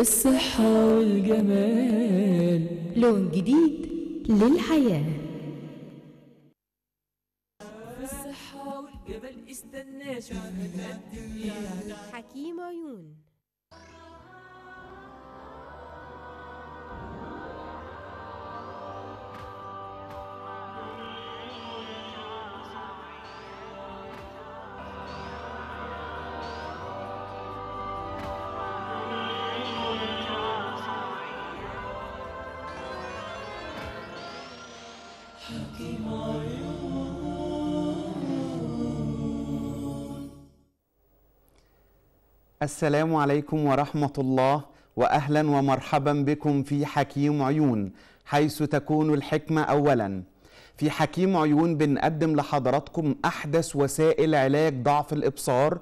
الصحة والجمال لون جديد للحياة الصحة والجمال استناش حكيم عيون السلام عليكم ورحمة الله وأهلا ومرحبا بكم في حكيم عيون حيث تكون الحكمة أولا في حكيم عيون بنقدم لحضراتكم أحدث وسائل علاج ضعف الإبصار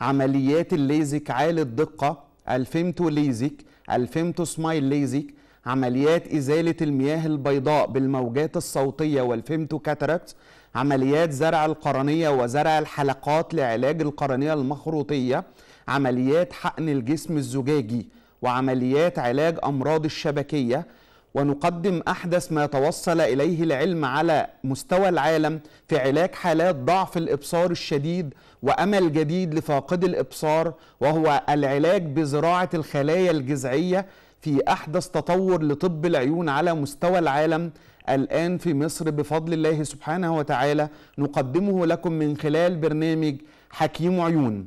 عمليات الليزك عالي الدقة الفيمتو ليزك الفيمتو سمايل ليزك عمليات إزالة المياه البيضاء بالموجات الصوتية والفيمتو كاتاراكت عمليات زرع القرنية وزرع الحلقات لعلاج القرنية المخروطية عمليات حقن الجسم الزجاجي وعمليات علاج أمراض الشبكية ونقدم أحدث ما توصل إليه العلم على مستوى العالم في علاج حالات ضعف الإبصار الشديد وأمل جديد لفاقد الإبصار وهو العلاج بزراعة الخلايا الجذعية في أحدث تطور لطب العيون على مستوى العالم الآن في مصر بفضل الله سبحانه وتعالى نقدمه لكم من خلال برنامج حكيم عيون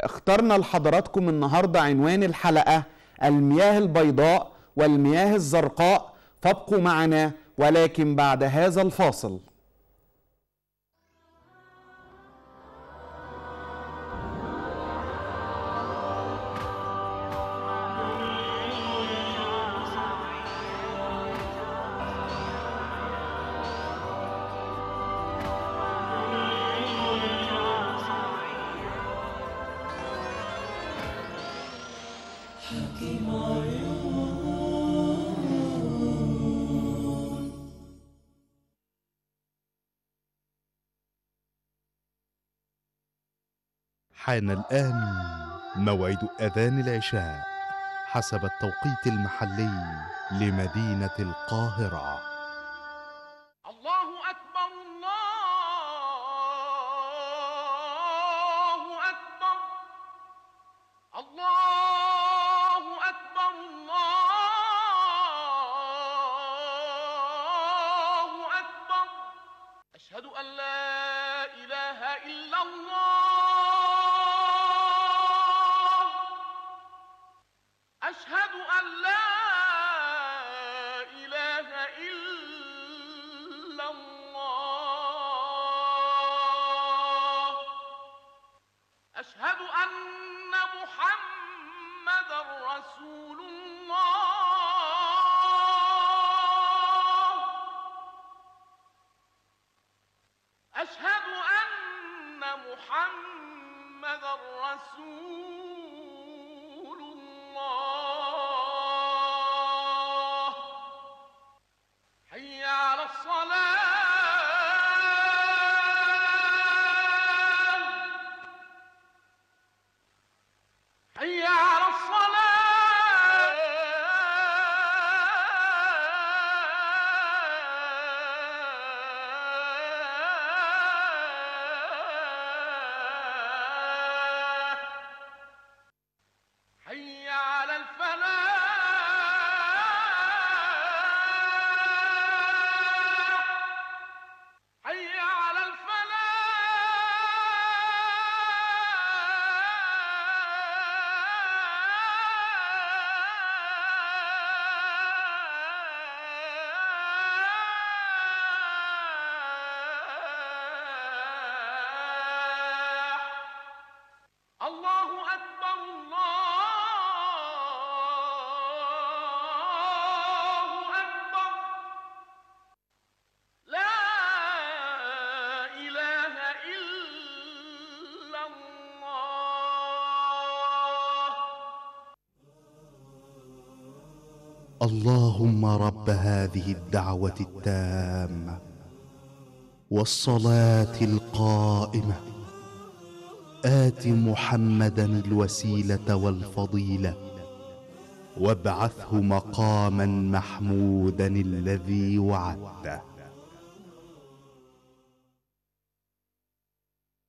اخترنا لحضراتكم النهارده عنوان الحلقه المياه البيضاء والمياه الزرقاء فابقوا معنا ولكن بعد هذا الفاصل حان الآن موعد أذان العشاء حسب التوقيت المحلي لمدينة القاهرة الله أكبر الله اللهم رب هذه الدعوه التامه والصلاه القائمه ات محمدا الوسيله والفضيله وابعثه مقاما محمودا الذي وعدته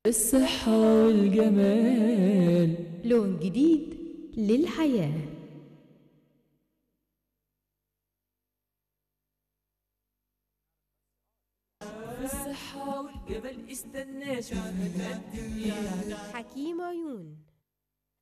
الصحه والجمال لون جديد للحياه الصحة والجبل استنى شهد الدنيا حكيم عيون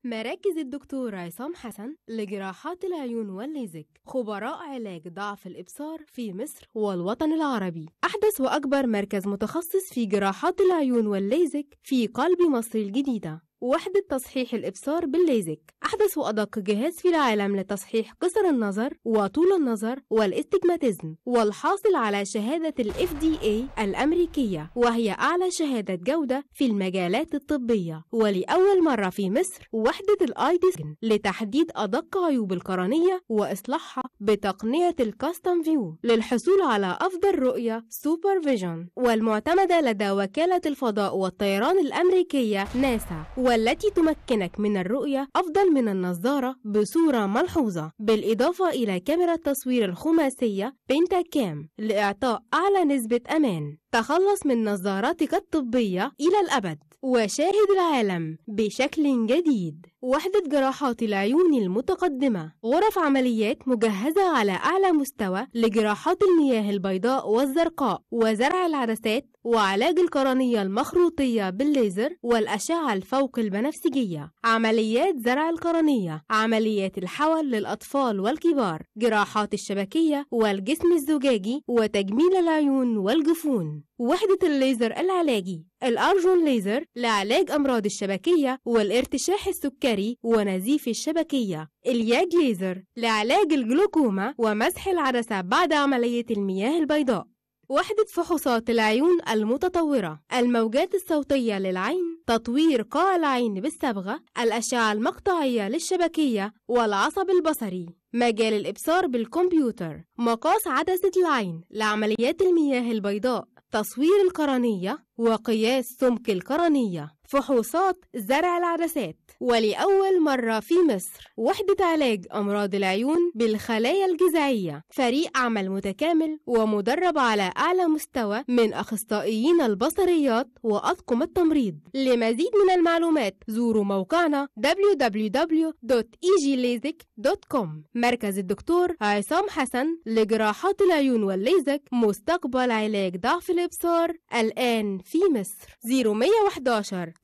مراكز الدكتور عصام حسن لجراحات العيون والليزك خبراء علاج ضعف الإبصار في مصر والوطن العربي أحدث وأكبر مركز متخصص في جراحات العيون والليزك في قلب مصر الجديدة وحدة تصحيح الإبصار بالليزك أحدث وأدق جهاز في العالم لتصحيح قصر النظر وطول النظر والاستجماتيزم والحاصل على شهادة الـ FDA الأمريكية وهي أعلى شهادة جودة في المجالات الطبية ولأول مرة في مصر وحدة الآي ديسكن لتحديد أدق عيوب القرنية وإصلاحها بتقنية الكاستم فيو للحصول على أفضل رؤية سوبر فيجن والمعتمدة لدى وكالة الفضاء والطيران الأمريكية ناسا والتي تمكنك من الرؤية أفضل من النظارة بصورة ملحوظة بالإضافة إلى كاميرا التصوير الخماسية بينتا كام لإعطاء أعلى نسبة أمان تخلص من نظاراتك الطبية إلى الأبد وشاهد العالم بشكل جديد وحدة جراحات العيون المتقدمة غرف عمليات مجهزة على أعلى مستوى لجراحات المياه البيضاء والزرقاء وزرع العدسات وعلاج القرنية المخروطية بالليزر والأشعة الفوق البنفسجية عمليات زرع القرنية عمليات الحول للأطفال والكبار جراحات الشبكية والجسم الزجاجي وتجميل العيون والجفون وحدة الليزر العلاجي الأرجون ليزر لعلاج أمراض الشبكية والارتشاح السكري الجاري ونزيف الشبكية الياج ليزر لعلاج الجلوكوما ومسح العدسة بعد عملية المياه البيضاء وحدة فحوصات العيون المتطورة الموجات الصوتية للعين تطوير قاع العين بالصبغة الأشعة المقطعية للشبكية والعصب البصري مجال الإبصار بالكمبيوتر مقاس عدسة العين لعمليات المياه البيضاء تصوير القرنية وقياس سمك القرنية فحوصات زرع العدسات ولأول مرة في مصر وحدة علاج أمراض العيون بالخلايا الجذعية فريق عمل متكامل ومدرب على أعلى مستوى من أخصائيين البصريات وأطقم التمريض لمزيد من المعلومات زوروا موقعنا www.eglazic.com مركز الدكتور عصام حسن لجراحات العيون والليزك مستقبل علاج ضعف الإبصار الآن في مصر 0111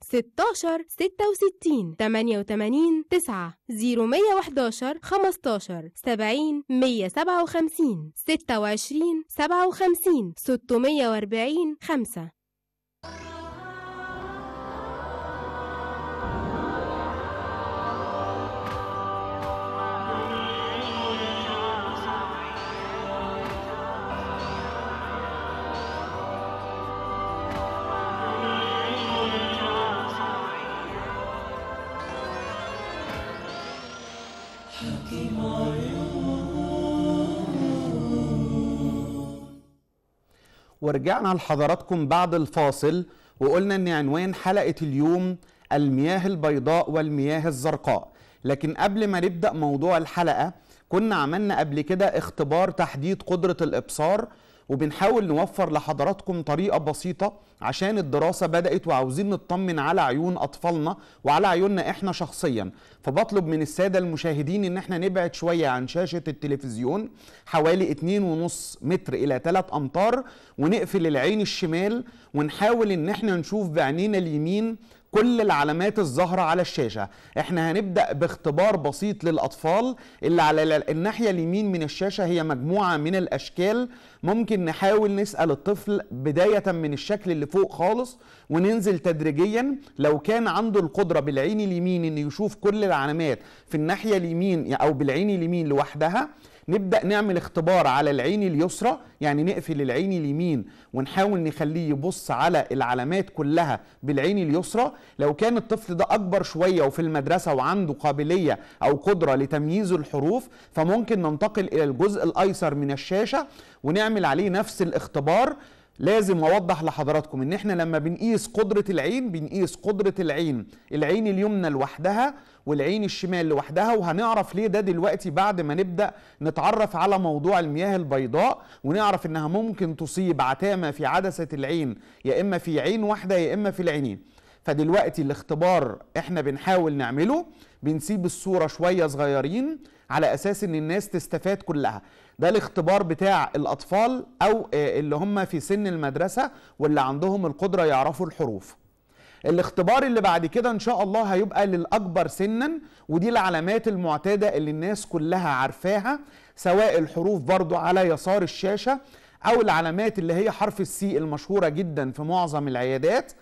16 66 88 9 0111 15 70 157 26 57 640 5 ورجعنا لحضراتكم بعد الفاصل وقلنا ان عنوان حلقه اليوم المياه البيضاء والمياه الزرقاء لكن قبل ما نبدا موضوع الحلقه كنا عملنا قبل كده اختبار تحديد قدره الابصار وبنحاول نوفر لحضراتكم طريقة بسيطة عشان الدراسة بدأت وعاوزين نطمن على عيون أطفالنا وعلى عيوننا إحنا شخصيا فبطلب من السادة المشاهدين إن إحنا نبعد شوية عن شاشة التلفزيون حوالي 2.5 متر إلى 3 أمتار ونقفل العين الشمال ونحاول إن إحنا نشوف بعينينا اليمين كل العلامات الظاهرة على الشاشة احنا هنبدأ باختبار بسيط للأطفال اللي على الناحية اليمين من الشاشة هي مجموعة من الأشكال ممكن نحاول نسأل الطفل بداية من الشكل اللي فوق خالص وننزل تدريجيا لو كان عنده القدرة بالعين اليمين انه يشوف كل العلامات في الناحية اليمين أو بالعين اليمين لوحدها نبدا نعمل اختبار على العين اليسرى يعني نقفل العين اليمين ونحاول نخليه يبص على العلامات كلها بالعين اليسرى لو كان الطفل ده اكبر شويه وفي المدرسه وعنده قابليه او قدره لتمييز الحروف فممكن ننتقل الى الجزء الايسر من الشاشه ونعمل عليه نفس الاختبار لازم اوضح لحضراتكم ان احنا لما بنقيس قدره العين بنقيس قدره العين العين اليمنى لوحدها والعين الشمال لوحدها وهنعرف ليه ده دلوقتي بعد ما نبدا نتعرف على موضوع المياه البيضاء ونعرف انها ممكن تصيب عتامه في عدسه العين يا اما في عين واحده يا اما في العينين فدلوقتي الاختبار احنا بنحاول نعمله بنسيب الصوره شويه صغيرين على اساس ان الناس تستفاد كلها ده الاختبار بتاع الاطفال او آه، اللي هم في سن المدرسه واللي عندهم القدره يعرفوا الحروف الاختبار اللي بعد كده ان شاء الله هيبقى للاكبر سنا ودي العلامات المعتاده اللي الناس كلها عارفاها سواء الحروف برضه على يسار الشاشه او العلامات اللي هي حرف السي المشهوره جدا في معظم العيادات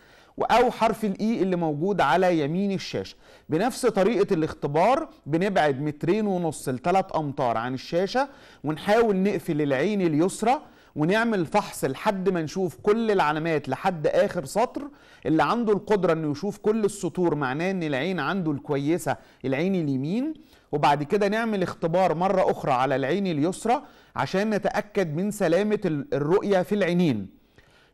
او حرف الاي e اللي موجود على يمين الشاشه بنفس طريقه الاختبار بنبعد مترين ونص لثلاث امتار عن الشاشه ونحاول نقفل العين اليسرى ونعمل فحص لحد ما نشوف كل العلامات لحد اخر سطر اللي عنده القدره انه يشوف كل السطور معناه ان العين عنده الكويسه العين اليمين وبعد كده نعمل اختبار مره اخرى على العين اليسرى عشان نتاكد من سلامه الرؤيه في العينين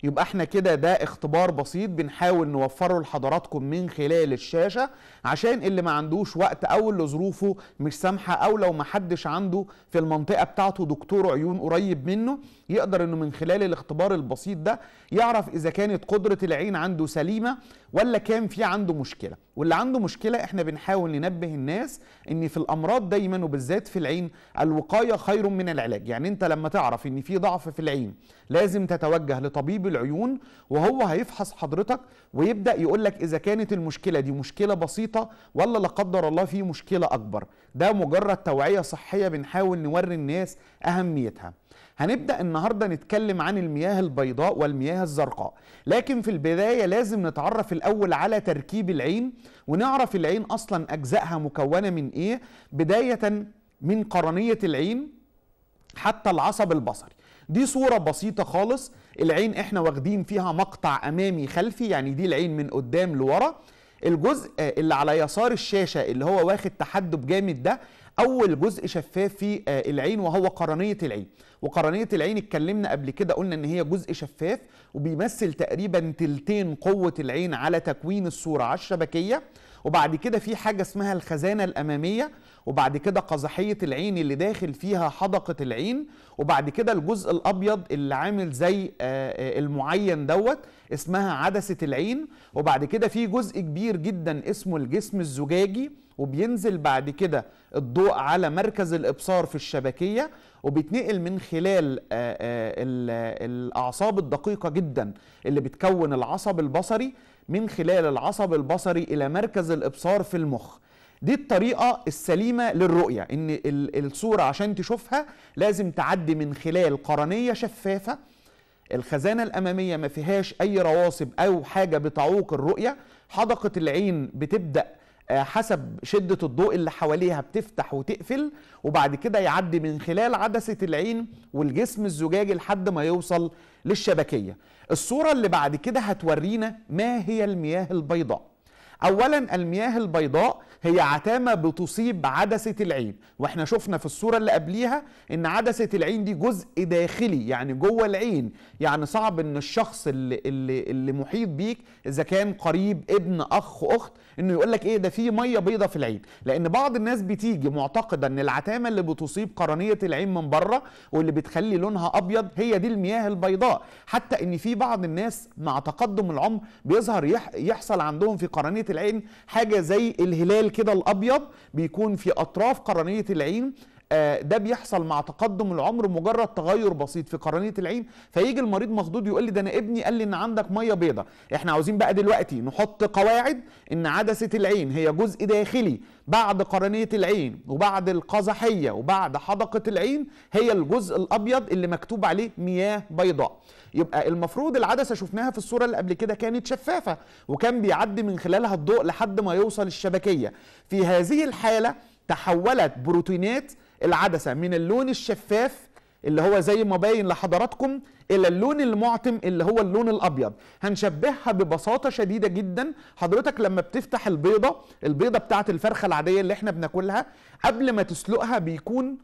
يبقى احنا كده ده اختبار بسيط بنحاول نوفره لحضراتكم من خلال الشاشه عشان اللي ما عندوش وقت او اللي ظروفه مش سامحه او لو ما حدش عنده في المنطقه بتاعته دكتور عيون قريب منه يقدر انه من خلال الاختبار البسيط ده يعرف اذا كانت قدره العين عنده سليمه ولا كان في عنده مشكله واللي عنده مشكله احنا بنحاول ننبه الناس ان في الامراض دايما وبالذات في العين الوقايه خير من العلاج يعني انت لما تعرف ان في ضعف في العين لازم تتوجه لطبيب العيون وهو هيفحص حضرتك ويبدا يقول لك اذا كانت المشكله دي مشكله بسيطه ولا لا قدر الله في مشكله اكبر ده مجرد توعيه صحيه بنحاول نوري الناس اهميتها هنبدأ النهاردة نتكلم عن المياه البيضاء والمياه الزرقاء لكن في البداية لازم نتعرف الأول على تركيب العين ونعرف العين أصلا أجزائها مكونة من إيه بداية من قرنية العين حتى العصب البصري دي صورة بسيطة خالص العين احنا واخدين فيها مقطع امامي خلفي يعني دي العين من قدام لورا الجزء اللي على يسار الشاشة اللي هو واخد تحدب جامد ده اول جزء شفاف في آه، العين وهو قرنيه العين وقرنيه العين اتكلمنا قبل كده قلنا ان هي جزء شفاف وبيمثل تقريبا تلتين قوه العين على تكوين الصوره على الشبكيه وبعد كده في حاجه اسمها الخزانه الاماميه وبعد كده قزحيه العين اللي داخل فيها حدقه العين وبعد كده الجزء الابيض اللي عامل زي آه، آه، المعين دوت اسمها عدسه العين وبعد كده في جزء كبير جدا اسمه الجسم الزجاجي وبينزل بعد كده الضوء على مركز الابصار في الشبكيه وبيتنقل من خلال آه، آه، الاعصاب الدقيقه جدا اللي بتكون العصب البصري من خلال العصب البصري الى مركز الابصار في المخ دي الطريقة السليمة للرؤية إن الصورة عشان تشوفها لازم تعدي من خلال قرنية شفافة الخزانة الأمامية ما فيهاش أي رواسب أو حاجة بتعوق الرؤية حدقة العين بتبدأ آه، حسب شدة الضوء اللي حواليها بتفتح وتقفل وبعد كده يعدي من خلال عدسة العين والجسم الزجاجي لحد ما يوصل للشبكية الصورة اللي بعد كده هتورينا ما هي المياه البيضاء أولا المياه البيضاء هي عتامة بتصيب عدسة العين واحنا شفنا في الصورة اللي قبليها ان عدسة العين دي جزء داخلي يعني جوه العين يعني صعب ان الشخص اللي, اللي, اللي محيط بيك اذا كان قريب ابن اخ اخت انه يقول لك ايه ده في ميه بيضه في العين لان بعض الناس بتيجي معتقده ان العتامه اللي بتصيب قرنيه العين من بره واللي بتخلي لونها ابيض هي دي المياه البيضاء حتى ان في بعض الناس مع تقدم العمر بيظهر يحصل عندهم في قرنيه العين حاجه زي الهلال كده الابيض بيكون في اطراف قرنيه العين آه، ده بيحصل مع تقدم العمر مجرد تغير بسيط في قرنيه العين فيجي المريض مخضوض يقول لي ده انا ابني قال لي ان عندك ميه بيضة احنا عاوزين بقى دلوقتي نحط قواعد ان عدسه العين هي جزء داخلي بعد قرنيه العين وبعد القزحيه وبعد حدقه العين هي الجزء الابيض اللي مكتوب عليه مياه بيضاء يبقى المفروض العدسه شفناها في الصوره اللي قبل كده كانت شفافه وكان بيعدي من خلالها الضوء لحد ما يوصل الشبكيه في هذه الحاله تحولت بروتينات العدسه من اللون الشفاف اللي هو زي ما باين لحضراتكم الى اللون المعتم اللي هو اللون الابيض هنشبهها ببساطه شديده جدا حضرتك لما بتفتح البيضه البيضه بتاعه الفرخه العاديه اللي احنا بناكلها قبل ما تسلقها بيكون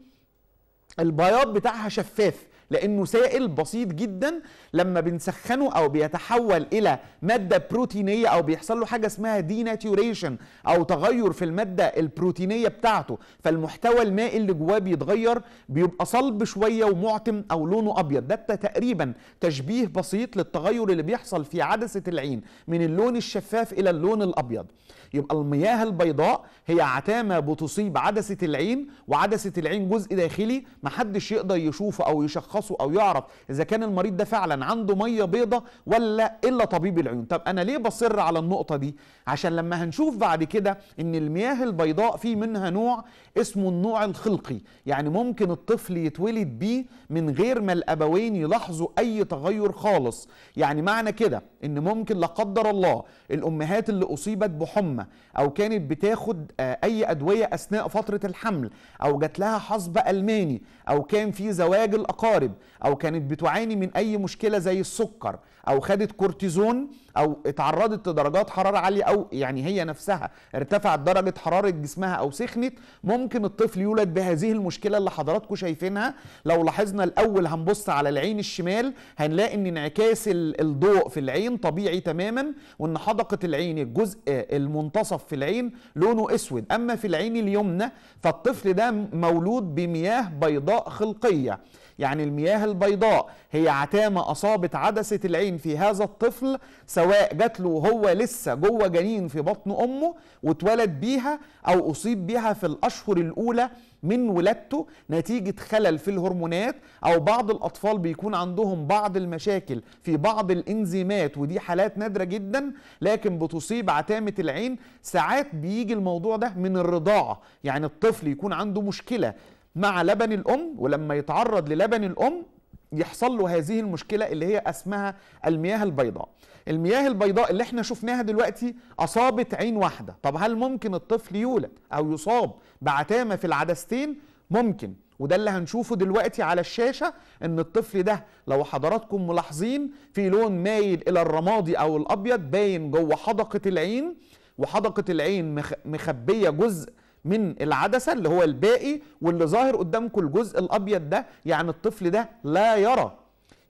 البياض بتاعها شفاف لانه سائل بسيط جدا لما بنسخنه او بيتحول الى ماده بروتينيه او بيحصل له حاجه اسمها ديناتوريشن او تغير في الماده البروتينيه بتاعته فالمحتوى المائي اللي جواه بيتغير بيبقى صلب شويه ومعتم او لونه ابيض ده تقريبا تشبيه بسيط للتغير اللي بيحصل في عدسه العين من اللون الشفاف الى اللون الابيض يبقى المياه البيضاء هي عتامة بتصيب عدسة العين وعدسة العين جزء داخلي محدش يقدر يشوفه أو يشخصه أو يعرف إذا كان المريض ده فعلا عنده مية بيضة ولا إلا طبيب العيون طب أنا ليه بصر على النقطة دي عشان لما هنشوف بعد كده إن المياه البيضاء في منها نوع اسمه النوع الخلقي يعني ممكن الطفل يتولد بيه من غير ما الأبوين يلاحظوا أي تغير خالص يعني معنى كده إن ممكن لا قدر الله الأمهات اللي أصيبت بحمى الحمى او كانت بتاخد آه، اي ادويه اثناء فتره الحمل او جات لها حصب الماني او كان في زواج الاقارب او كانت بتعاني من اي مشكله زي السكر او خدت كورتيزون او اتعرضت لدرجات حراره عاليه او يعني هي نفسها ارتفعت درجه حراره جسمها او سخنت ممكن الطفل يولد بهذه المشكله اللي حضراتكم شايفينها لو لاحظنا الاول هنبص على العين الشمال هنلاقي ان انعكاس الضوء في العين طبيعي تماما وان حدقه العين الجزء المنتصف في العين لونه اسود اما في العين اليمنى فالطفل ده مولود بمياه بيضاء خلقيه يعني المياه البيضاء هي عتامة أصابت عدسة العين في هذا الطفل سواء جات له وهو لسه جوه جنين في بطن أمه واتولد بيها أو أصيب بيها في الأشهر الأولى من ولادته نتيجة خلل في الهرمونات أو بعض الأطفال بيكون عندهم بعض المشاكل في بعض الإنزيمات ودي حالات نادرة جدا لكن بتصيب عتامة العين ساعات بيجي الموضوع ده من الرضاعة يعني الطفل يكون عنده مشكلة مع لبن الأم ولما يتعرض للبن الأم يحصل له هذه المشكلة اللي هي اسمها المياه البيضاء المياه البيضاء اللي احنا شفناها دلوقتي أصابت عين واحدة طب هل ممكن الطفل يولد أو يصاب بعتامة في العدستين ممكن وده اللي هنشوفه دلوقتي على الشاشة ان الطفل ده لو حضراتكم ملاحظين في لون مايل الى الرمادي او الابيض باين جوه حدقة العين وحدقة العين مخبية جزء من العدسة اللي هو الباقي واللي ظاهر قدامكم الجزء الأبيض ده يعني الطفل ده لا يرى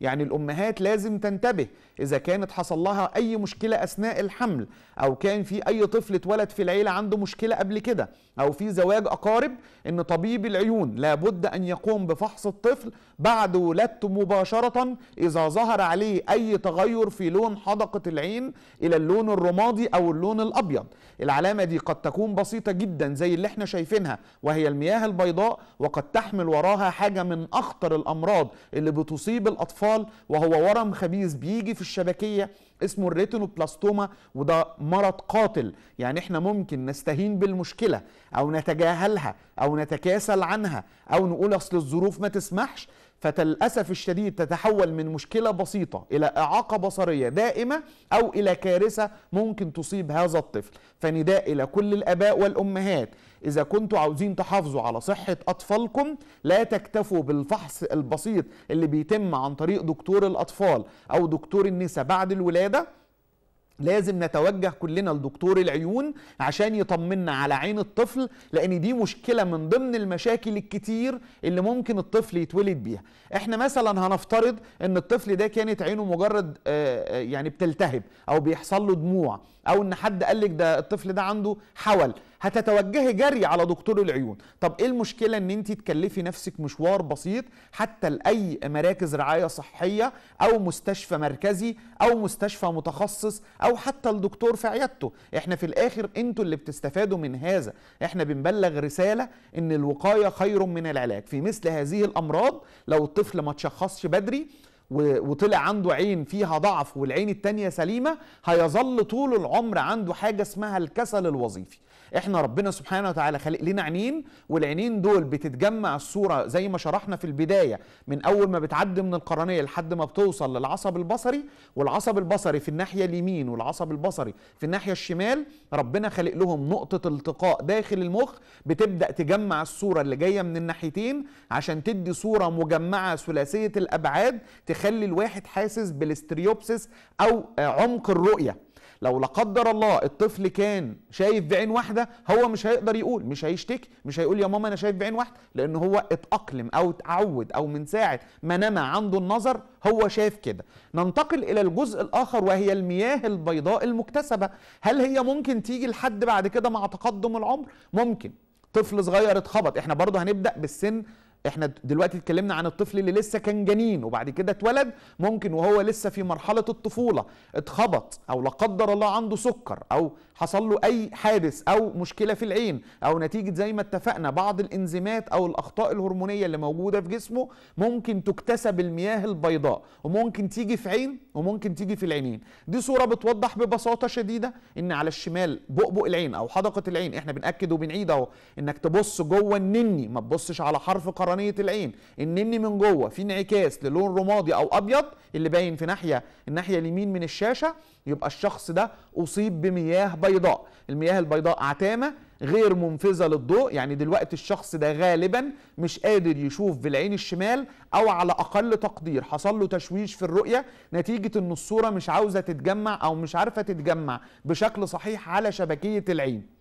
يعني الأمهات لازم تنتبه إذا كانت حصل لها أي مشكلة أثناء الحمل أو كان في أي طفل اتولد في العيلة عنده مشكلة قبل كده أو في زواج أقارب إن طبيب العيون لابد أن يقوم بفحص الطفل بعد ولادته مباشرة إذا ظهر عليه أي تغير في لون حدقة العين إلى اللون الرمادي أو اللون الأبيض العلامة دي قد تكون بسيطة جدا زي اللي احنا شايفينها وهي المياه البيضاء وقد تحمل وراها حاجة من أخطر الأمراض اللي بتصيب الأطفال وهو ورم خبيث بيجي في الشبكيه اسمه الريتينوبلاستوما وده مرض قاتل يعني احنا ممكن نستهين بالمشكله او نتجاهلها او نتكاسل عنها او نقول اصل الظروف ما تسمحش فللأسف الشديد تتحول من مشكلة بسيطة إلى إعاقة بصرية دائمة أو إلى كارثة ممكن تصيب هذا الطفل فنداء إلى كل الآباء والأمهات إذا كنتوا عاوزين تحافظوا على صحة أطفالكم لا تكتفوا بالفحص البسيط اللي بيتم عن طريق دكتور الأطفال أو دكتور النساء بعد الولادة لازم نتوجه كلنا لدكتور العيون عشان يطمنا على عين الطفل لان دي مشكله من ضمن المشاكل الكتير اللي ممكن الطفل يتولد بيها احنا مثلا هنفترض ان الطفل ده كانت عينه مجرد آه، آه، يعني بتلتهب او بيحصل له دموع او ان حد قال لك ده الطفل ده عنده حول هتتوجهي جري على دكتور العيون طب ايه المشكله ان انت تكلفي نفسك مشوار بسيط حتى لاي مراكز رعايه صحيه او مستشفى مركزي او مستشفى متخصص او حتى الدكتور في عيادته احنا في الاخر انتوا اللي بتستفادوا من هذا احنا بنبلغ رساله ان الوقايه خير من العلاج في مثل هذه الامراض لو الطفل ما تشخصش بدري وطلع عنده عين فيها ضعف والعين التانية سليمة هيظل طول العمر عنده حاجة اسمها الكسل الوظيفي احنا ربنا سبحانه وتعالى خلق لنا عينين والعينين دول بتتجمع الصوره زي ما شرحنا في البدايه من اول ما بتعدي من القرنيه لحد ما بتوصل للعصب البصري والعصب البصري في الناحيه اليمين والعصب البصري في الناحيه الشمال ربنا خلق لهم نقطه التقاء داخل المخ بتبدا تجمع الصوره اللي جايه من الناحيتين عشان تدي صوره مجمعه ثلاثيه الابعاد تخلي الواحد حاسس بالاستريوبسس او عمق الرؤيه لو لا قدر الله الطفل كان شايف بعين واحده هو مش هيقدر يقول مش هيشتكي مش هيقول يا ماما انا شايف بعين واحده لان هو اتاقلم او اتعود او من ساعه ما نما عنده النظر هو شايف كده ننتقل الى الجزء الاخر وهي المياه البيضاء المكتسبه هل هي ممكن تيجي لحد بعد كده مع تقدم العمر ممكن طفل صغير اتخبط احنا برضه هنبدا بالسن احنا دلوقتي اتكلمنا عن الطفل اللي لسه كان جنين وبعد كده اتولد ممكن وهو لسه في مرحله الطفوله اتخبط او لا قدر الله عنده سكر او حصل له اي حادث او مشكله في العين او نتيجه زي ما اتفقنا بعض الانزيمات او الاخطاء الهرمونيه اللي موجوده في جسمه ممكن تكتسب المياه البيضاء وممكن تيجي في عين وممكن تيجي في العينين دي صوره بتوضح ببساطه شديده ان على الشمال بؤبؤ العين او حدقه العين احنا بناكد وبنعيد اهو انك تبص جوه النني ما تبصش على حرف قرنيه العين النني من جوه في انعكاس للون رمادي او ابيض اللي باين في ناحيه الناحيه اليمين من الشاشه يبقى الشخص ده اصيب بمياه بيضاء بيضاء المياه البيضاء عتامه غير منفذه للضوء يعني دلوقتي الشخص ده غالبا مش قادر يشوف بالعين الشمال او على اقل تقدير حصل له تشويش في الرؤيه نتيجه ان الصوره مش عاوزه تتجمع او مش عارفه تتجمع بشكل صحيح على شبكيه العين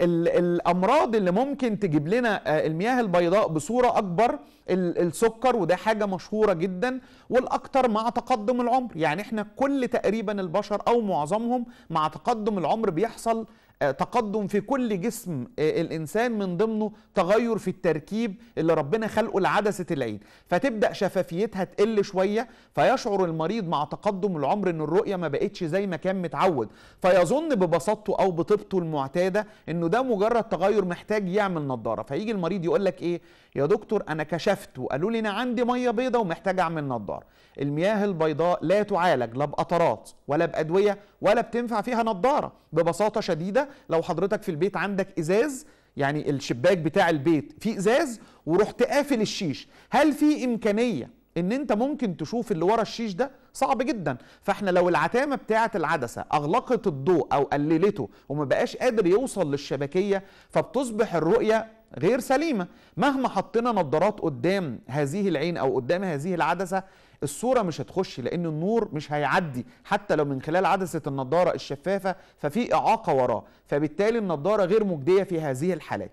الامراض اللي ممكن تجيب لنا آه، المياه البيضاء بصوره اكبر السكر وده حاجه مشهوره جدا والاكثر مع تقدم العمر يعني احنا كل تقريبا البشر او معظمهم مع تقدم العمر بيحصل تقدم في كل جسم آه، الإنسان من ضمنه تغير في التركيب اللي ربنا خلقه لعدسة العين فتبدأ شفافيتها تقل شوية فيشعر المريض مع تقدم العمر أن الرؤية ما بقتش زي ما كان متعود فيظن ببساطته أو بطبته المعتادة أنه ده مجرد تغير محتاج يعمل نظارة فيجي المريض يقول لك إيه يا دكتور أنا كشفت وقالوا لي أنا عندي مية بيضة ومحتاج أعمل نظارة المياه البيضاء لا تعالج لا بقطرات ولا بأدوية ولا بتنفع فيها نظارة ببساطة شديدة لو حضرتك في البيت عندك إزاز يعني الشباك بتاع البيت فيه إزاز ورحت قافل الشيش هل في إمكانية ان انت ممكن تشوف اللي ورا الشيش ده صعب جدا فاحنا لو العتامه بتاعه العدسه اغلقت الضوء او قللته وما بقاش قادر يوصل للشبكيه فبتصبح الرؤيه غير سليمه مهما حطينا نظارات قدام هذه العين او قدام هذه العدسه الصوره مش هتخش لان النور مش هيعدي حتى لو من خلال عدسه النضاره الشفافه ففي اعاقه وراه فبالتالي النضاره غير مجديه في هذه الحالات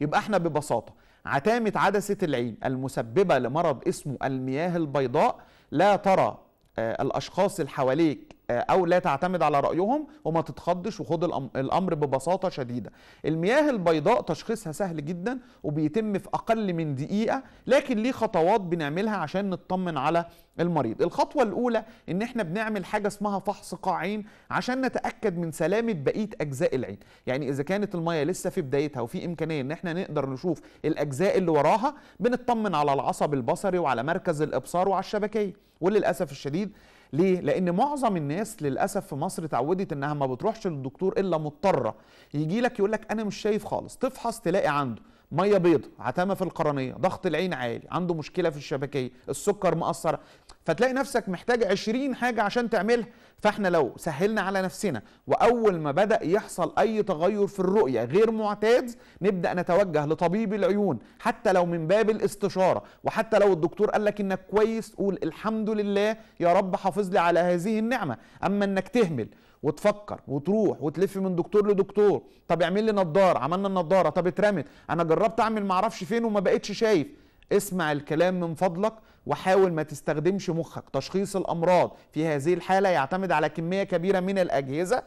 يبقى احنا ببساطه عتامه عدسه العين المسببه لمرض اسمه المياه البيضاء لا ترى آه، الاشخاص اللي حواليك آه، او لا تعتمد على رايهم وما تتخضش وخد الامر ببساطه شديده المياه البيضاء تشخيصها سهل جدا وبيتم في اقل من دقيقه لكن ليه خطوات بنعملها عشان نطمن على المريض الخطوه الاولى ان احنا بنعمل حاجه اسمها فحص قاعين عشان نتاكد من سلامه بقيه اجزاء العين يعني اذا كانت الميه لسه في بدايتها وفي امكانيه ان احنا نقدر نشوف الاجزاء اللي وراها بنطمن على العصب البصري وعلى مركز الابصار وعلى الشبكيه وللاسف الشديد ليه؟ لأن معظم الناس للأسف في مصر تعودت إنها ما بتروحش للدكتور إلا مضطرة يجي لك يقول لك أنا مش شايف خالص تفحص تلاقي عنده ميه بيضة عتامه في القرنيه ضغط العين عالي عنده مشكله في الشبكيه السكر مقصر فتلاقي نفسك محتاج 20 حاجه عشان تعملها فاحنا لو سهلنا على نفسنا واول ما بدا يحصل اي تغير في الرؤيه غير معتاد نبدا نتوجه لطبيب العيون حتى لو من باب الاستشاره وحتى لو الدكتور قال لك انك كويس قول الحمد لله يا رب حافظ لي على هذه النعمه اما انك تهمل وتفكر وتروح وتلف من دكتور لدكتور طب اعمل لي نضاره عملنا النضاره طب اترمت انا جربت اعمل معرفش فين وما بقتش شايف اسمع الكلام من فضلك وحاول ما تستخدمش مخك تشخيص الامراض في هذه الحاله يعتمد على كميه كبيره من الاجهزه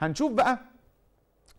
هنشوف بقى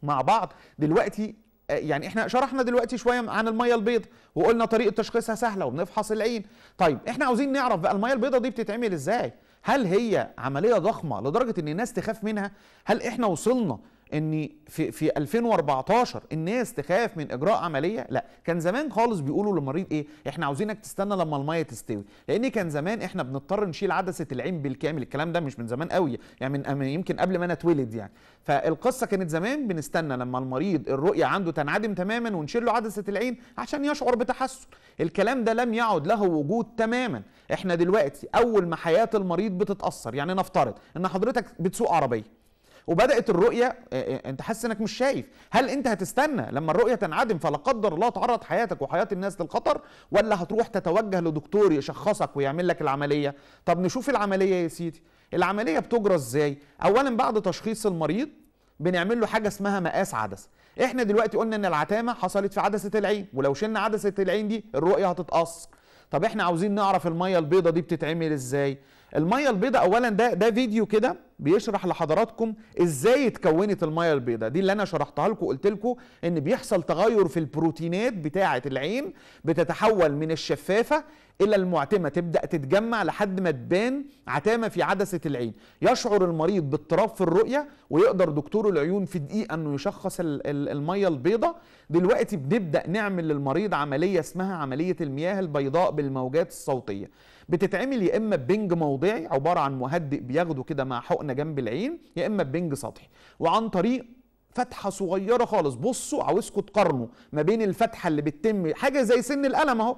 مع بعض دلوقتي يعني احنا شرحنا دلوقتي شويه عن الميه البيضاء وقلنا طريقه تشخيصها سهله وبنفحص العين طيب احنا عاوزين نعرف بقى الميه البيضاء دي بتتعمل ازاي هل هي عمليه ضخمه لدرجه ان الناس تخاف منها هل احنا وصلنا ان في في 2014 الناس تخاف من اجراء عمليه لا كان زمان خالص بيقولوا للمريض ايه احنا عاوزينك تستنى لما الميه تستوي لان كان زمان احنا بنضطر نشيل عدسه العين بالكامل الكلام ده مش من زمان قوي يعني من يمكن قبل ما انا اتولد يعني فالقصه كانت زمان بنستنى لما المريض الرؤيه عنده تنعدم تماما ونشيل له عدسه العين عشان يشعر بتحسن الكلام ده لم يعد له وجود تماما احنا دلوقتي اول ما حياه المريض بتتاثر يعني نفترض ان حضرتك بتسوق عربيه وبدات الرؤيه آه، آه، انت حاسس انك مش شايف هل انت هتستنى لما الرؤيه تنعدم فلا قدر الله تعرض حياتك وحياه الناس للخطر ولا هتروح تتوجه لدكتور يشخصك ويعمل لك العمليه طب نشوف العمليه يا سيدي العمليه بتجرى ازاي اولا بعد تشخيص المريض بنعمل له حاجه اسمها مقاس عدسه احنا دلوقتي قلنا ان العتامه حصلت في عدسه العين ولو شلنا عدسه العين دي الرؤيه هتتاثر طب احنا عاوزين نعرف الميه البيضه دي بتتعمل ازاي الميه البيضه اولا ده ده فيديو كده بيشرح لحضراتكم ازاي اتكونت الميه البيضاء دي اللي انا شرحتها لكم قلت لكم ان بيحصل تغير في البروتينات بتاعه العين بتتحول من الشفافه الى المعتمه تبدا تتجمع لحد ما تبان عتامه في عدسه العين يشعر المريض باضطراب في الرؤيه ويقدر دكتور العيون في دقيقه انه يشخص الميه البيضاء دلوقتي بنبدا نعمل للمريض عمليه اسمها عمليه المياه البيضاء بالموجات الصوتيه بتتعمل يا اما بنج موضعي عباره عن مهدئ بياخده كده مع حقن حقن جنب العين يا اما ببنج سطحي وعن طريق فتحه صغيره خالص بصوا عاوزكم تقارنوا ما بين الفتحه اللي بتتم حاجه زي سن القلم اهو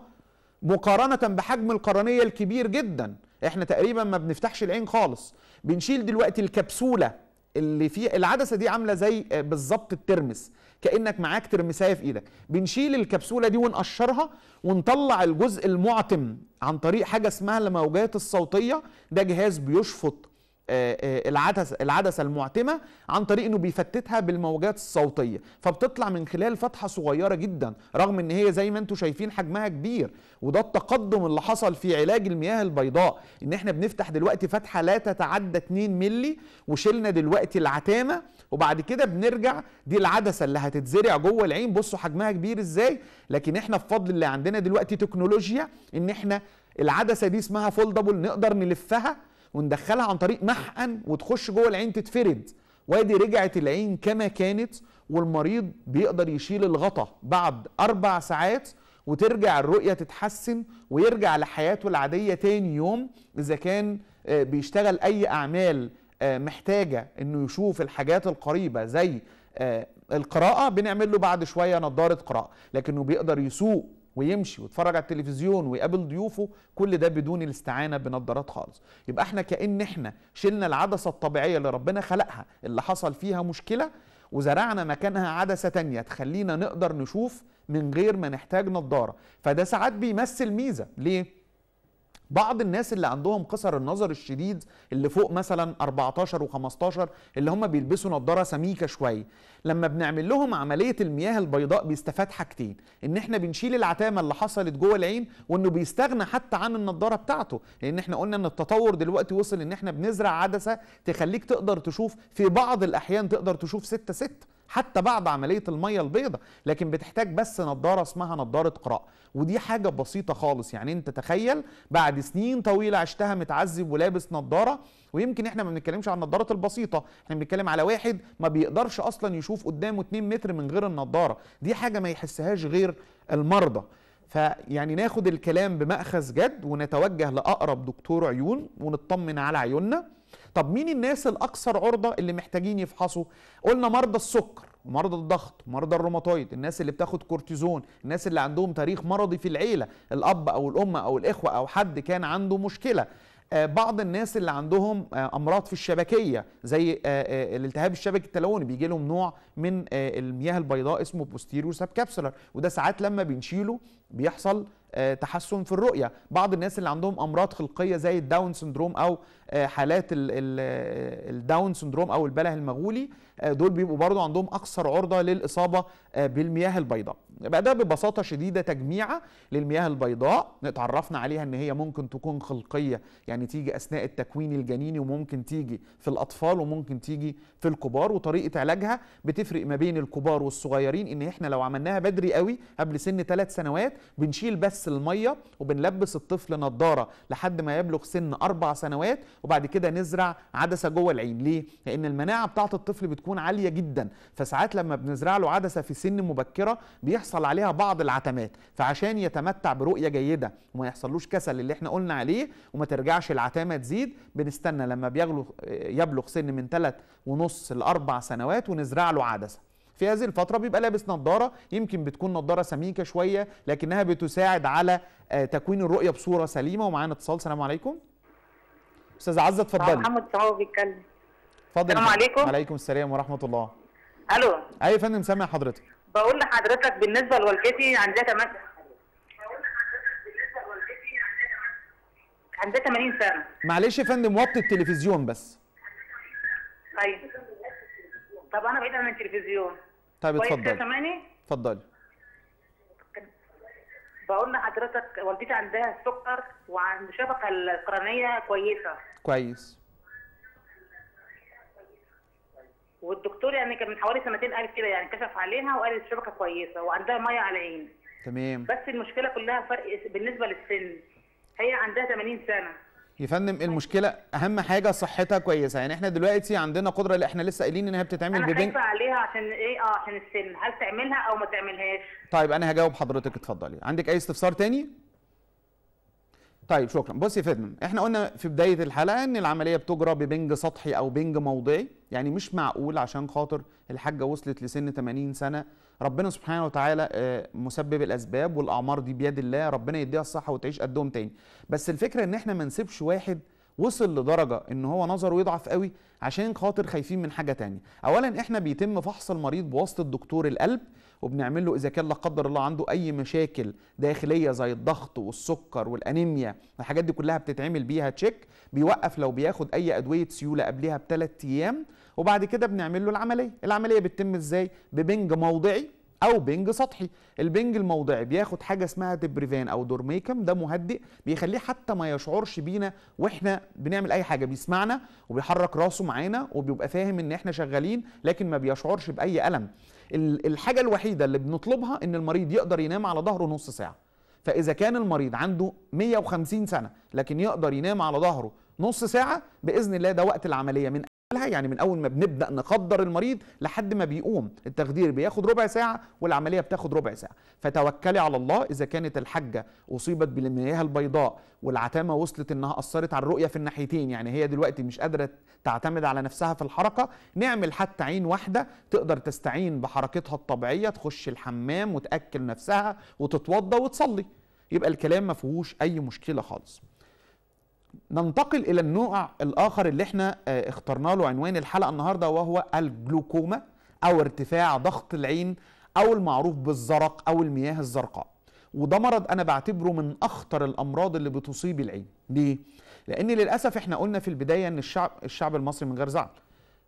مقارنه بحجم القرنيه الكبير جدا احنا تقريبا ما بنفتحش العين خالص بنشيل دلوقتي الكبسوله اللي فيها العدسه دي عامله زي آه، بالظبط الترمس كانك معاك ترمسايه في ايدك بنشيل الكبسوله دي ونقشرها ونطلع الجزء المعتم عن طريق حاجه اسمها الموجات الصوتيه ده جهاز بيشفط آه، آه، العدسه العدسه المعتمه عن طريق انه بيفتتها بالموجات الصوتيه فبتطلع من خلال فتحه صغيره جدا رغم ان هي زي ما انتم شايفين حجمها كبير وده التقدم اللي حصل في علاج المياه البيضاء ان احنا بنفتح دلوقتي فتحه لا تتعدى 2 مللي وشلنا دلوقتي العتامه وبعد كده بنرجع دي العدسه اللي هتتزرع جوه العين بصوا حجمها كبير ازاي لكن احنا بفضل اللي عندنا دلوقتي تكنولوجيا ان احنا العدسه دي اسمها فولدبل نقدر نلفها وندخلها عن طريق محقن وتخش جوه العين تتفرد وادي رجعت العين كما كانت والمريض بيقدر يشيل الغطا بعد اربع ساعات وترجع الرؤيه تتحسن ويرجع لحياته العاديه تاني يوم اذا كان آه، بيشتغل اي اعمال آه، محتاجه انه يشوف الحاجات القريبه زي آه، القراءه بنعمل له بعد شويه نظاره قراءه لكنه بيقدر يسوق ويمشي ويتفرج على التلفزيون ويقابل ضيوفه كل ده بدون الاستعانه بنظارات خالص يبقى احنا كان احنا شلنا العدسه الطبيعيه اللي ربنا خلقها اللي حصل فيها مشكله وزرعنا مكانها عدسه تانية تخلينا نقدر نشوف من غير ما نحتاج نظاره فده ساعات بيمثل ميزه ليه بعض الناس اللي عندهم قصر النظر الشديد اللي فوق مثلا 14 و15 اللي هم بيلبسوا نظاره سميكه شويه لما بنعمل لهم عمليه المياه البيضاء بيستفاد حاجتين ان احنا بنشيل العتامه اللي حصلت جوه العين وانه بيستغنى حتى عن النظاره بتاعته لان احنا قلنا ان التطور دلوقتي وصل ان احنا بنزرع عدسه تخليك تقدر تشوف في بعض الاحيان تقدر تشوف 6 6 حتى بعد عمليه الميه البيضة لكن بتحتاج بس نظاره اسمها نظاره قراءه ودي حاجه بسيطه خالص يعني انت تخيل بعد سنين طويله عشتها متعذب ولابس نظاره ويمكن احنا ما بنتكلمش عن النظارات البسيطه احنا بنتكلم على واحد ما بيقدرش اصلا يشوف قدامه 2 متر من غير النظاره دي حاجه ما يحسهاش غير المرضى فيعني ناخد الكلام بمأخذ جد ونتوجه لأقرب دكتور عيون ونطمن على عيوننا طب مين الناس الاكثر عرضه اللي محتاجين يفحصوا قلنا مرضى السكر ومرضى الضغط ومرضى الروماتويد الناس اللي بتاخد كورتيزون الناس اللي عندهم تاريخ مرضي في العيله الاب او الام او الاخوه او حد كان عنده مشكله آه، بعض الناس اللي عندهم آه، امراض في الشبكيه زي آه، الالتهاب الشبكي التلوني بيجي لهم نوع من المياه البيضاء اسمه بوستيريو ساب كابسولر وده ساعات لما بنشيله بيحصل آه، تحسن في الرؤيه بعض الناس اللي عندهم امراض خلقيه زي الداون سندروم او آه، حالات آه، الداون سندروم او البله المغولي آه، دول بيبقوا برضو عندهم اكثر عرضه للاصابه آه، بالمياه البيضاء يبقى ده ببساطه شديده تجميعه للمياه البيضاء اتعرفنا عليها ان هي ممكن تكون خلقيه يعني تيجي اثناء التكوين الجنيني وممكن تيجي في الاطفال وممكن تيجي في الكبار وطريقه علاجها بتفرق ما بين الكبار والصغيرين ان احنا لو عملناها بدري قوي قبل سن ثلاث سنوات بنشيل بس الميه وبنلبس الطفل نضاره لحد ما يبلغ سن اربع سنوات وبعد كده نزرع عدسه جوه العين ليه لان المناعه بتاعه الطفل بتكون بتكون عاليه جدا فساعات لما بنزرع له عدسه في سن مبكره بيحصل عليها بعض العتمات فعشان يتمتع برؤيه جيده وما يحصلوش كسل اللي احنا قلنا عليه وما ترجعش العتامه تزيد بنستنى لما بيغلو يبلغ سن من 3 ونص لاربع سنوات ونزرع له عدسه في هذه الفترة بيبقى لابس نظارة يمكن بتكون نظارة سميكة شوية لكنها بتساعد على آه، تكوين الرؤية بصورة سليمة ومعانا اتصال سلام عليكم أستاذ عزة اتفضلي محمد صعوبي بيتكلم اتفضل السلام عليكم وعليكم السلام ورحمه الله الو اي أيوة فندم سامع حضرتك بقول لحضرتك بالنسبه لوالدتي عندها تمام عندها 80 سنه معلش يا فندم وطي التلفزيون بس ايوه طب انا بعيد عن التلفزيون طيب اتفضل سامعني اتفضل بقول لحضرتك والدتي عندها السكر وعند شبكه القرنيه كويسه كويس والدكتور يعني كان من حوالي سنتين قال كده يعني كشف عليها وقال الشبكه كويسه وعندها ميه على العين تمام بس المشكله كلها فرق بالنسبه للسن هي عندها 80 سنه يا فندم المشكله اهم حاجه صحتها كويسه يعني احنا دلوقتي عندنا قدره اللي احنا لسه قايلين ان هي بتتعمل ببنج انا ببين... عليها عشان ايه اه عشان السن هل تعملها او ما تعملهاش طيب انا هجاوب حضرتك اتفضلي عندك اي استفسار تاني طيب شكرا بص يا فندم احنا قلنا في بدايه الحلقه ان العمليه بتجرى ببنج سطحي او بنج موضعي يعني مش معقول عشان خاطر الحاجه وصلت لسن 80 سنه ربنا سبحانه وتعالى آه، مسبب الاسباب والاعمار دي بيد الله ربنا يديها الصحه وتعيش قدهم تاني بس الفكره ان احنا ما نسيبش واحد وصل لدرجه ان هو نظره يضعف قوي عشان خاطر خايفين من حاجه تانية اولا احنا بيتم فحص المريض بواسطه دكتور القلب وبنعمل له اذا كان لا قدر الله عنده اي مشاكل داخليه زي الضغط والسكر والانيميا الحاجات دي كلها بتتعمل بيها تشيك بيوقف لو بياخد اي ادويه سيوله قبلها بثلاث ايام وبعد كده بنعمل له العمليه العمليه بتتم ازاي ببنج موضعي او بنج سطحي البنج الموضعي بياخد حاجه اسمها دبريفان او دورميكم ده مهدئ بيخليه حتى ما يشعرش بينا واحنا بنعمل اي حاجه بيسمعنا وبيحرك راسه معانا وبيبقى فاهم ان احنا شغالين لكن ما بيشعرش باي الم الحاجه الوحيده اللي بنطلبها ان المريض يقدر ينام على ظهره نص ساعه فاذا كان المريض عنده 150 سنه لكن يقدر ينام على ظهره نص ساعه باذن الله ده وقت العمليه من لا يعني من اول ما بنبدا نقدر المريض لحد ما بيقوم التخدير بياخد ربع ساعه والعمليه بتاخد ربع ساعه فتوكلي على الله اذا كانت الحاجه اصيبت بالمياه البيضاء والعتامه وصلت انها اثرت على الرؤيه في الناحيتين يعني هي دلوقتي مش قادره تعتمد على نفسها في الحركه نعمل حتى عين واحده تقدر تستعين بحركتها الطبيعيه تخش الحمام وتاكل نفسها وتتوضى وتصلي يبقى الكلام ما فيهوش اي مشكله خالص ننتقل الى النوع الاخر اللي احنا آه، اخترنا له عنوان الحلقه النهارده وهو الجلوكوما او ارتفاع ضغط العين او المعروف بالزرق او المياه الزرقاء وده مرض انا بعتبره من اخطر الامراض اللي بتصيب العين ليه لان للاسف احنا قلنا في البدايه ان الشعب الشعب المصري من غير زعل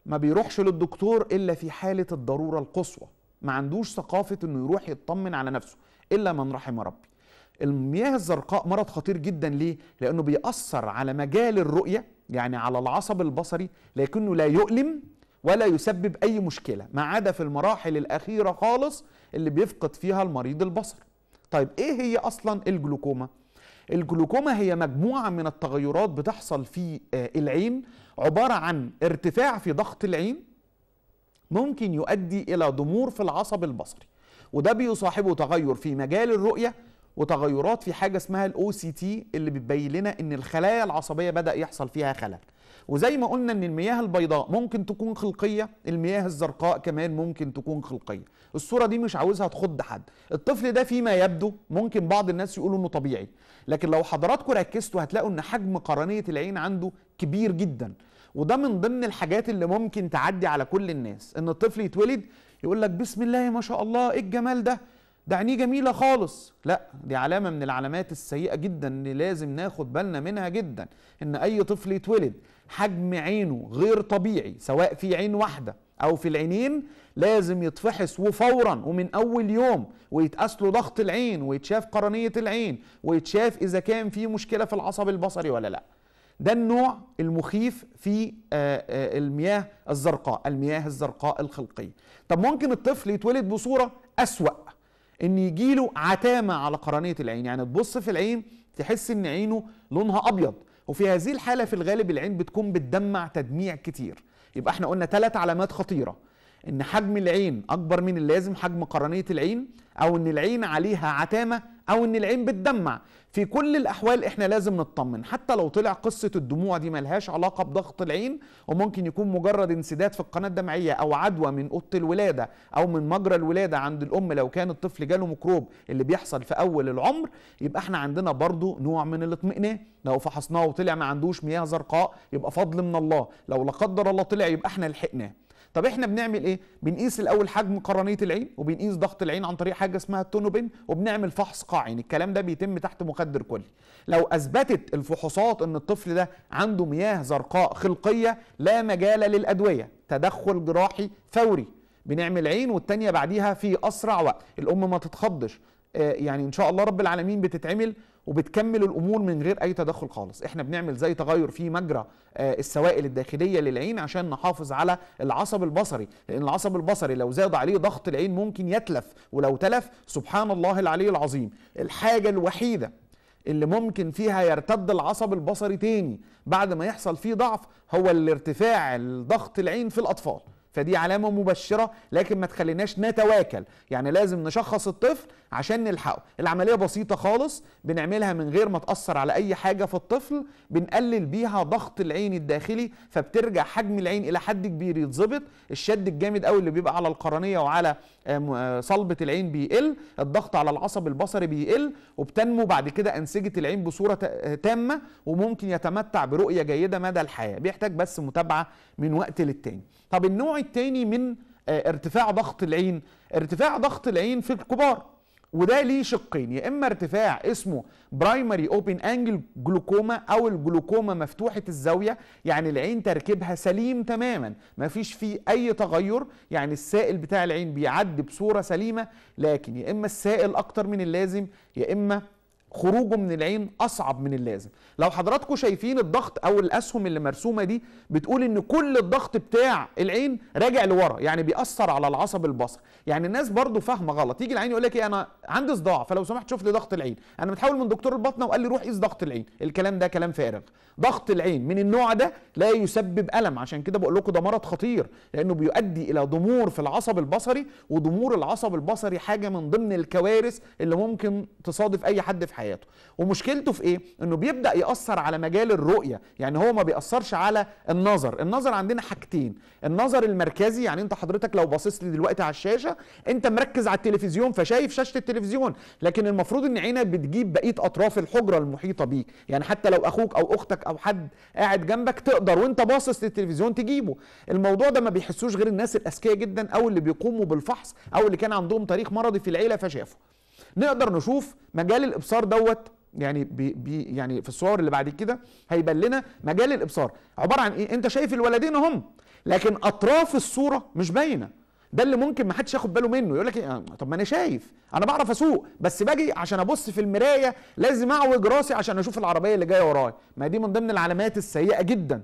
ما بيروحش للدكتور الا في حاله الضروره القصوى ما عندوش ثقافه انه يروح يطمن على نفسه الا من رحم ربي المياه الزرقاء مرض خطير جدا ليه؟ لأنه بيأثر على مجال الرؤية يعني على العصب البصري لكنه لا يؤلم ولا يسبب أي مشكلة ما عدا في المراحل الأخيرة خالص اللي بيفقد فيها المريض البصر طيب إيه هي أصلا الجلوكوما؟ الجلوكوما هي مجموعة من التغيرات بتحصل في آه، العين عبارة عن ارتفاع في ضغط العين ممكن يؤدي إلى ضمور في العصب البصري وده بيصاحبه تغير في مجال الرؤية وتغيرات في حاجه اسمها الاو سي تي اللي بتبين لنا ان الخلايا العصبيه بدا يحصل فيها خلل وزي ما قلنا ان المياه البيضاء ممكن تكون خلقيه المياه الزرقاء كمان ممكن تكون خلقيه الصوره دي مش عاوزها تخض حد الطفل ده فيما يبدو ممكن بعض الناس يقولوا انه طبيعي لكن لو حضراتكم ركزتوا هتلاقوا ان حجم قرنيه العين عنده كبير جدا وده من ضمن الحاجات اللي ممكن تعدي على كل الناس ان الطفل يتولد يقول لك بسم الله ما شاء الله ايه الجمال ده ده عينيه جميلة خالص لا دي علامة من العلامات السيئة جدا اللي لازم ناخد بالنا منها جدا ان اي طفل يتولد حجم عينه غير طبيعي سواء في عين واحدة او في العينين لازم يتفحص وفورا ومن اول يوم ويتقاس له ضغط العين ويتشاف قرنية العين ويتشاف اذا كان في مشكلة في العصب البصري ولا لا ده النوع المخيف في آه، آه، المياه الزرقاء المياه الزرقاء الخلقية طب ممكن الطفل يتولد بصورة أسوأ ان يجيله عتامه على قرنيه العين يعني تبص في العين تحس ان عينه لونها ابيض وفي هذه الحاله في الغالب العين بتكون بتدمع تدميع كتير يبقى احنا قلنا ثلاث علامات خطيره ان حجم العين اكبر من اللازم حجم قرنيه العين او ان العين عليها عتامه او ان العين بتدمع في كل الاحوال احنا لازم نطمن حتى لو طلع قصه الدموع دي ملهاش علاقه بضغط العين وممكن يكون مجرد انسداد في القناه الدمعيه او عدوى من اوضه الولاده او من مجرى الولاده عند الام لو كان الطفل جاله ميكروب اللي بيحصل في اول العمر يبقى احنا عندنا برضو نوع من الاطمئنان لو فحصناه وطلع ما عندوش مياه زرقاء يبقى فضل من الله لو لا قدر الله طلع يبقى احنا لحقناه طب احنا بنعمل ايه بنقيس الاول حجم قرنيه العين وبنقيس ضغط العين عن طريق حاجه اسمها التونوبين وبنعمل فحص قاعين يعني الكلام ده بيتم تحت مخدر كلي لو اثبتت الفحوصات ان الطفل ده عنده مياه زرقاء خلقيه لا مجال للادويه تدخل جراحي فوري بنعمل عين والتانية بعديها في اسرع وقت الام ما تتخضش آه، يعني ان شاء الله رب العالمين بتتعمل وبتكمل الامور من غير اي تدخل خالص احنا بنعمل زي تغير في مجرى آه، السوائل الداخليه للعين عشان نحافظ على العصب البصري لان العصب البصري لو زاد عليه ضغط العين ممكن يتلف ولو تلف سبحان الله العلي العظيم الحاجه الوحيده اللي ممكن فيها يرتد العصب البصري تاني بعد ما يحصل فيه ضعف هو الارتفاع الضغط العين في الاطفال فدي علامة مبشرة لكن ما تخليناش نتواكل يعني لازم نشخص الطفل عشان نلحقه العمليه بسيطه خالص بنعملها من غير ما تاثر على اي حاجه في الطفل بنقلل بيها ضغط العين الداخلي فبترجع حجم العين الى حد كبير يتظبط الشد الجامد قوي اللي بيبقى على القرنيه وعلى آه، آه، صلبه العين بيقل الضغط على العصب البصري بيقل وبتنمو بعد كده انسجه العين بصوره آه، تامه وممكن يتمتع برؤيه جيده مدى الحياه بيحتاج بس متابعه من وقت للتاني طب النوع التاني من ارتفاع ضغط العين ارتفاع ضغط العين في الكبار وده ليه شقين يا اما ارتفاع اسمه برايمري اوبن انجل جلوكوما او الجلوكوما مفتوحه الزاويه يعني العين تركيبها سليم تماما ما فيش فيه اي تغير يعني السائل بتاع العين بيعدي بصوره سليمه لكن يا اما السائل اكتر من اللازم يا اما خروجه من العين اصعب من اللازم لو حضراتكم شايفين الضغط او الاسهم اللي مرسومه دي بتقول ان كل الضغط بتاع العين راجع لورا يعني بيأثر على العصب البصري يعني الناس برضو فاهمه غلط يجي العين يقول لك ايه انا عندي صداع فلو سمحت شوف لي ضغط العين انا متحول من دكتور البطنه وقال لي روح قيس ضغط العين الكلام ده كلام فارغ ضغط العين من النوع ده لا يسبب الم عشان كده بقول لكم ده مرض خطير لانه بيؤدي الى ضمور في العصب البصري وضمور العصب البصري حاجه من ضمن الكوارث اللي ممكن تصادف اي حد في حياته ومشكلته في ايه انه بيبدا ياثر على مجال الرؤيه يعني هو ما بيأثرش على النظر النظر عندنا حاجتين النظر المركزي يعني انت حضرتك لو باصص لي دلوقتي على الشاشه انت مركز على التلفزيون فشايف شاشه التلفزيون لكن المفروض ان عينك بتجيب بقيه اطراف الحجره المحيطه بيك يعني حتى لو اخوك او اختك او حد قاعد جنبك تقدر وانت باصص للتلفزيون تجيبه الموضوع ده ما بيحسوش غير الناس الاذكياء جدا او اللي بيقوموا بالفحص او اللي كان عندهم تاريخ مرضي في العيله فشافه نقدر نشوف مجال الابصار دوت يعني بي بي يعني في الصور اللي بعد كده هيبان لنا مجال الابصار عباره عن ايه انت شايف الولدين اهم لكن اطراف الصوره مش باينه ده اللي ممكن ما حدش ياخد باله منه يقول لك إيه؟ آه، طب ما انا شايف انا بعرف اسوق بس باجي عشان ابص في المرايه لازم اعوج راسي عشان اشوف العربيه اللي جايه ورايا ما دي من ضمن العلامات السيئه جدا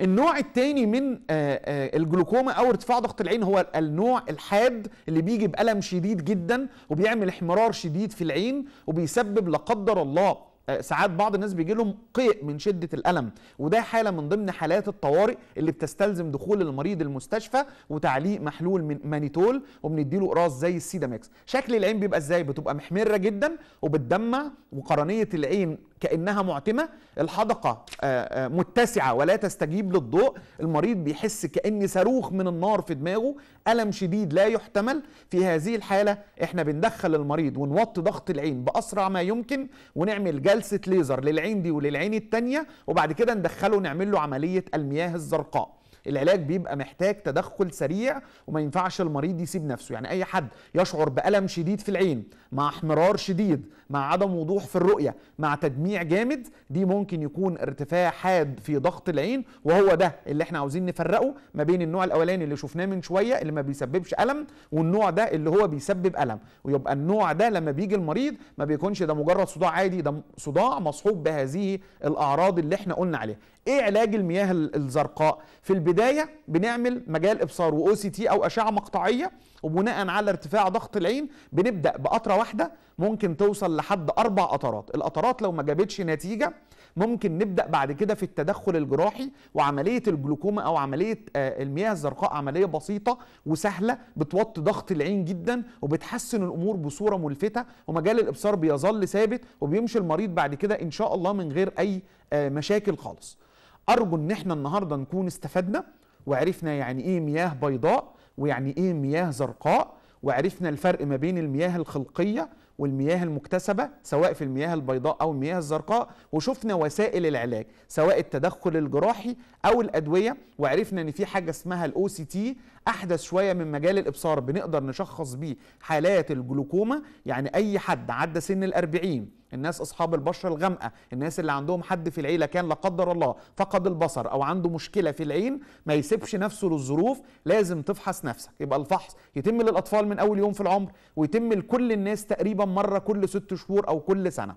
النوع الثاني من آه، آه، الجلوكوما او ارتفاع ضغط العين هو النوع الحاد اللي بيجي بألم شديد جدا وبيعمل احمرار شديد في العين وبيسبب لا قدر الله آه، ساعات بعض الناس بيجي لهم قيء من شده الالم وده حاله من ضمن حالات الطوارئ اللي بتستلزم دخول المريض المستشفى وتعليق محلول من مانيتول وبنديله قراص زي السيدامكس شكل العين بيبقى ازاي بتبقى محمره جدا وبتدمع وقرنيه العين كانها معتمه الحدقه آه، آه، متسعه ولا تستجيب للضوء المريض بيحس كان صاروخ من النار في دماغه الم شديد لا يحتمل في هذه الحاله احنا بندخل المريض ونوطي ضغط العين باسرع ما يمكن ونعمل جلسه ليزر للعين دي وللعين الثانيه وبعد كده ندخله نعمل له عمليه المياه الزرقاء العلاج بيبقى محتاج تدخل سريع وما ينفعش المريض يسيب نفسه يعني اي حد يشعر بألم شديد في العين مع احمرار شديد مع عدم وضوح في الرؤية مع تدميع جامد دي ممكن يكون ارتفاع حاد في ضغط العين وهو ده اللي احنا عاوزين نفرقه ما بين النوع الاولاني اللي شفناه من شوية اللي ما بيسببش ألم والنوع ده اللي هو بيسبب ألم ويبقى النوع ده لما بيجي المريض ما بيكونش ده مجرد صداع عادي ده صداع مصحوب بهذه الأعراض اللي احنا قلنا عليها ايه علاج المياه الزرقاء في البدايه بنعمل مجال ابصار واو سي تي او اشعه مقطعيه وبناء على ارتفاع ضغط العين بنبدا بقطره واحده ممكن توصل لحد اربع قطرات القطرات لو ما جابتش نتيجه ممكن نبدا بعد كده في التدخل الجراحي وعمليه الجلوكوما او عمليه آه، المياه الزرقاء عمليه بسيطه وسهله بتوطي ضغط العين جدا وبتحسن الامور بصوره ملفته ومجال الابصار بيظل ثابت وبيمشي المريض بعد كده ان شاء الله من غير اي آه، مشاكل خالص ارجو ان احنا النهارده نكون استفدنا وعرفنا يعني ايه مياه بيضاء ويعني ايه مياه زرقاء وعرفنا الفرق ما بين المياه الخلقيه والمياه المكتسبة سواء في المياه البيضاء أو المياه الزرقاء وشفنا وسائل العلاج سواء التدخل الجراحي أو الأدوية وعرفنا أن في حاجة اسمها الأو سي تي احدث شويه من مجال الابصار بنقدر نشخص بيه حالات الجلوكوما يعني اي حد عدى سن الأربعين الناس اصحاب البشره الغامقه الناس اللي عندهم حد في العيله كان لا قدر الله فقد البصر او عنده مشكله في العين ما يسيبش نفسه للظروف لازم تفحص نفسك يبقى الفحص يتم للاطفال من اول يوم في العمر ويتم لكل الناس تقريبا مره كل ست شهور او كل سنه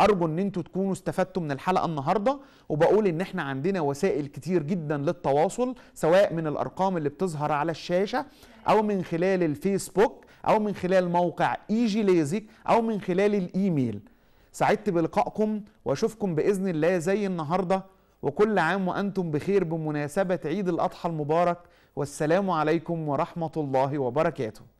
ارجو ان انتوا تكونوا استفدتوا من الحلقه النهارده وبقول ان احنا عندنا وسائل كتير جدا للتواصل سواء من الارقام اللي بتظهر على الشاشه او من خلال الفيسبوك او من خلال موقع ايجي ليزك او من خلال الايميل سعدت بلقائكم واشوفكم باذن الله زي النهارده وكل عام وانتم بخير بمناسبه عيد الاضحى المبارك والسلام عليكم ورحمه الله وبركاته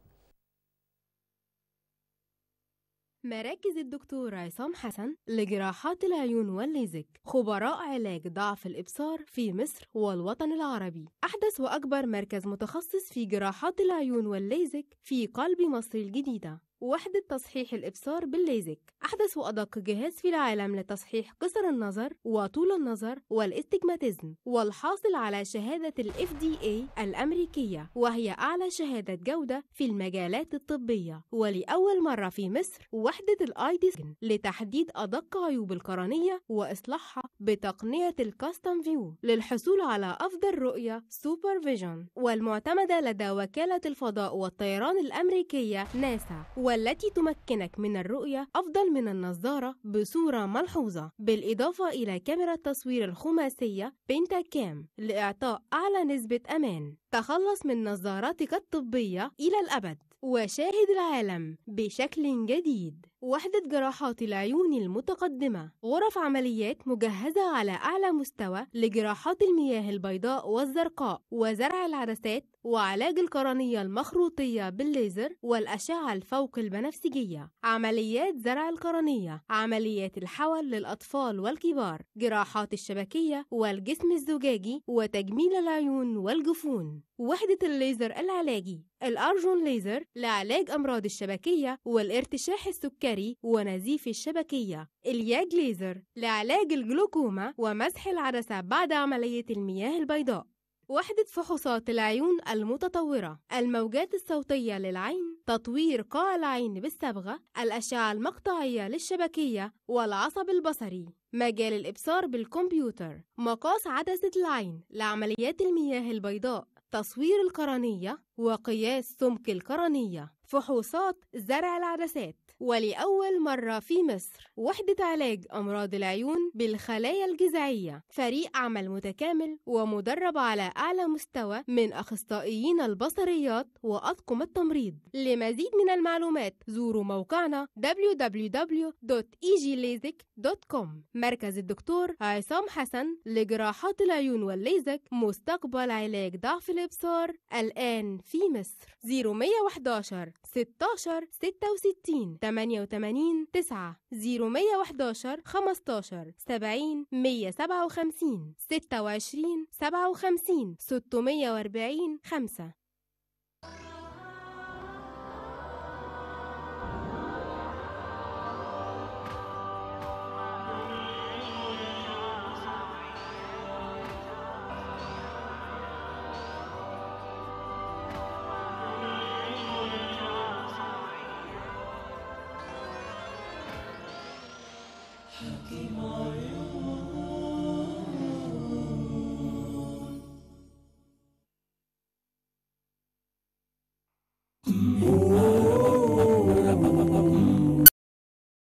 مراكز الدكتور عصام حسن لجراحات العيون والليزك خبراء علاج ضعف الإبصار في مصر والوطن العربي أحدث وأكبر مركز متخصص في جراحات العيون والليزك في قلب مصر الجديدة ووحدة تصحيح الإبصار بالليزك أحدث وأدق جهاز في العالم لتصحيح قصر النظر وطول النظر والاستجماتيزم والحاصل على شهادة الـ FDA الأمريكية وهي أعلى شهادة جودة في المجالات الطبية ولأول مرة في مصر وحدة الآيدي لتحديد أدق عيوب القرنية وإصلاحها بتقنية الكاستم فيو للحصول على أفضل رؤية سوبر فيجن والمعتمدة لدى وكالة الفضاء والطيران الأمريكية ناسا والتي تمكنك من الرؤية أفضل من النظارة بصورة ملحوظة بالإضافة إلى كاميرا التصوير الخماسية بينتا كام لإعطاء أعلى نسبة أمان تخلص من نظاراتك الطبية إلى الأبد وشاهد العالم بشكل جديد وحدة جراحات العيون المتقدمة غرف عمليات مجهزة على أعلى مستوى لجراحات المياه البيضاء والزرقاء وزرع العدسات وعلاج القرنية المخروطية بالليزر والأشعة الفوق البنفسجية عمليات زرع القرنية عمليات الحول للأطفال والكبار جراحات الشبكية والجسم الزجاجي وتجميل العيون والجفون وحدة الليزر العلاجي الأرجون ليزر لعلاج أمراض الشبكية والارتشاح السكري السكري ونزيف الشبكية الياج ليزر لعلاج الجلوكوما ومسح العدسة بعد عملية المياه البيضاء وحدة فحوصات العيون المتطورة الموجات الصوتية للعين تطوير قاع العين بالصبغة الأشعة المقطعية للشبكية والعصب البصري مجال الإبصار بالكمبيوتر مقاس عدسة العين لعمليات المياه البيضاء تصوير القرنية وقياس سمك القرنية فحوصات زرع العدسات ولأول مرة في مصر وحدة علاج أمراض العيون بالخلايا الجذعية فريق عمل متكامل ومدرب على أعلى مستوى من أخصائيين البصريات وأطقم التمريض لمزيد من المعلومات زوروا موقعنا www.eglazic.com e مركز الدكتور عصام حسن لجراحات العيون والليزك مستقبل علاج ضعف الإبصار الآن في مصر 0111 16 66 88 9 0111 15 70 157 26 57 640 5